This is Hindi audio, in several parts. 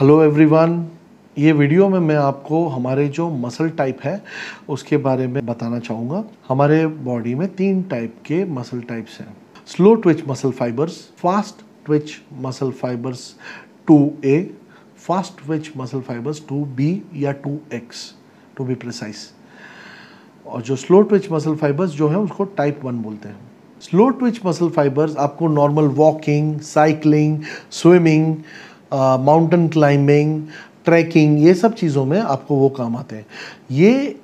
हेलो एवरीवन ये वीडियो में मैं आपको हमारे जो मसल टाइप है उसके बारे में बताना चाहूँगा हमारे बॉडी में तीन टाइप के मसल टाइप्स हैं slow twitch muscle fibres fast twitch muscle fibres 2A fast twitch muscle fibres 2B या 2X टू बी प्रिसाइस और जो स्लो ट्विच मसल फाइबर्स जो है उसको टाइप वन बोलते हैं स्लो ट्विच मसल फाइबर्स आपको normal walking cycling swimming mountain climbing trekking ये सब चीज़ों में आपको वो काम आते हैं ये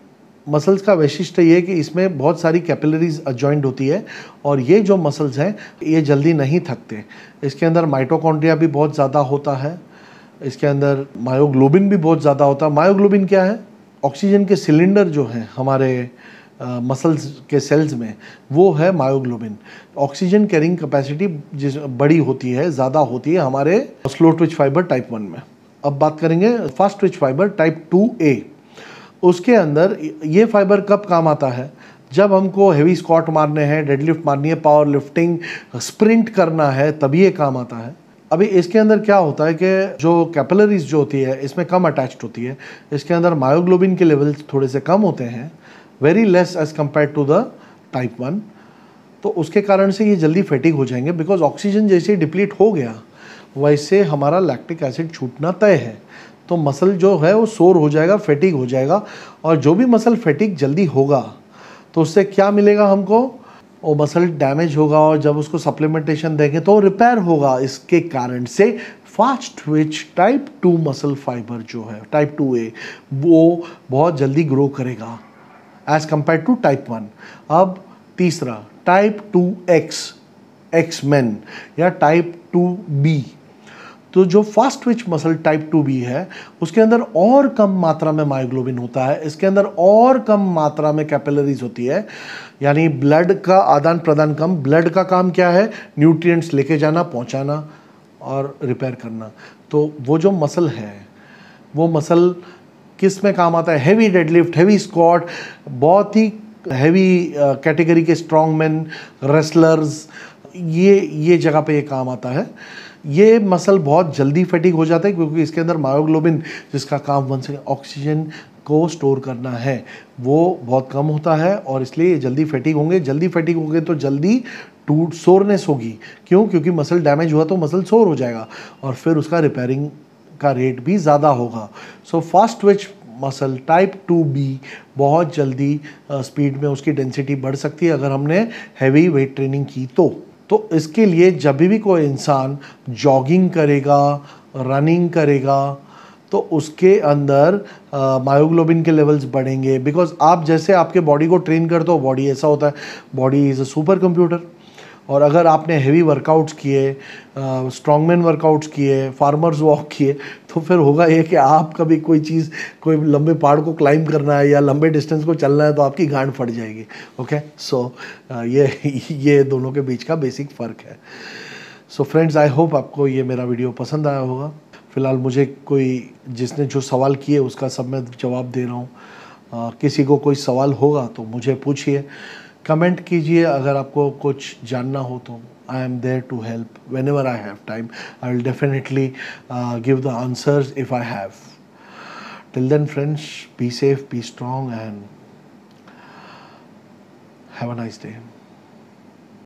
मसल्स का वैशिष्ट्य ये कि इसमें बहुत सारी कैपिलरीज अजॉइंट होती है और ये जो मसल्स हैं ये जल्दी नहीं थकते इसके अंदर माइटोकॉन्ड्रिया भी बहुत ज़्यादा होता है इसके अंदर मायोग्लोबिन भी बहुत ज़्यादा होता है मायोग्लोबिन क्या है ऑक्सीजन के सिलेंडर जो हैं हमारे मसल्स के सेल्स में वो है मायोग्लोबिन ऑक्सीजन कैरिंग कैपेसिटी जिस बड़ी होती है ज़्यादा होती है हमारे slow twitch fibre type one में अब बात करेंगे fast twitch fibre type two A उसके अंदर ये फाइबर कब काम आता है जब हमको हेवी स्कॉट मारने हैं डेडलिफ्ट मारनी है पावर लिफ्टिंग स्प्रिंट करना है तभी ये काम आता है अभी इसके अंदर क्या होता है कि जो कैपलरीज जो होती है इसमें कम अटैच्ड होती है इसके अंदर मायोग्लोबिन के लेवल्स थोड़े से कम होते हैं very less as compare to the type one तो उसके कारण से ये जल्दी फैटिक हो जाएंगे बिकॉज ऑक्सीजन जैसे ही डिप्लीट हो गया वैसे हमारा लैक्टिक एसिड छूटना तय है तो मसल जो है वो सोर हो जाएगा फैटिक हो जाएगा और जो भी मसल फैटिक जल्दी होगा तो उससे क्या मिलेगा हमको वो मसल डैमेज होगा और जब उसको सप्लीमेंटेशन देंगे तो रिपेयर होगा इसके कारण से fast twitch type two muscle fibre जो है टाइप टू ए वो बहुत जल्दी ग्रो करेगा as compare to type one अब तीसरा type two X X man या टाइप टू बी तो जो fast twitch muscle type two B है उसके अंदर और कम मात्रा में मायोग्लोबिन होता है इसके अंदर और कम मात्रा में कैपिलरीज होती है यानी ब्लड का आदान प्रदान कम ब्लड का काम क्या है न्यूट्रिएंट्स लेके जाना पहुंचाना और रिपेयर करना तो वो जो मसल है वो मसल किस में काम आता है हैवी डेडलिफ्ट हैवी स्क्वाट बहुत ही हैवी कैटेगरी uh, के स्ट्रॉन्ग मैन रेसलर्स ये ये जगह पे ये काम आता है ये मसल बहुत जल्दी फटिक हो जाता है क्योंकि इसके अंदर मायोग्लोबिन जिसका काम वन से ऑक्सीजन को स्टोर करना है वो बहुत कम होता है और इसलिए ये जल्दी फैटिक होंगे जल्दी फैटिक होंगे तो जल्दी टूट सोरनेस होगी क्यों क्योंकि मसल डैमेज हुआ तो मसल सोर हो जाएगा और फिर उसका रिपेयरिंग का रेट भी ज़्यादा होगा so fast twitch muscle type two B बहुत जल्दी स्पीड में उसकी डेंसिटी बढ़ सकती है अगर हमने हैवी वेट ट्रेनिंग की तो तो इसके लिए जब भी कोई इंसान जॉगिंग करेगा रनिंग करेगा तो उसके अंदर मायोग्लोबिन के लेवल्स बढ़ेंगे बिकॉज आप जैसे आपके बॉडी को ट्रेन करते हो बॉडी ऐसा होता है body is a super computer और अगर आपने हैवी वर्कआउट्स किए स्ट्रॉन्गमैन वर्कआउट्स किए फार्मर्स वॉक किए तो फिर होगा ये कि आप कभी कोई चीज़ कोई लंबे पहाड़ को क्लाइंब करना है या लंबे डिस्टेंस को चलना है तो आपकी गांड फट जाएगी ओके सो so, ये ये दोनों के बीच का बेसिक फ़र्क है सो फ्रेंड्स आई होप आपको ये मेरा वीडियो पसंद आया होगा फ़िलहाल मुझे कोई जिसने जो सवाल किए उसका सब मैं जवाब दे रहा हूँ किसी को कोई सवाल होगा तो मुझे पूछिए कमेंट कीजिए अगर आपको कुछ जानना हो तो I am there to help whenever I have time I will definitely give the answers if I have till then friends be safe be strong and have a nice day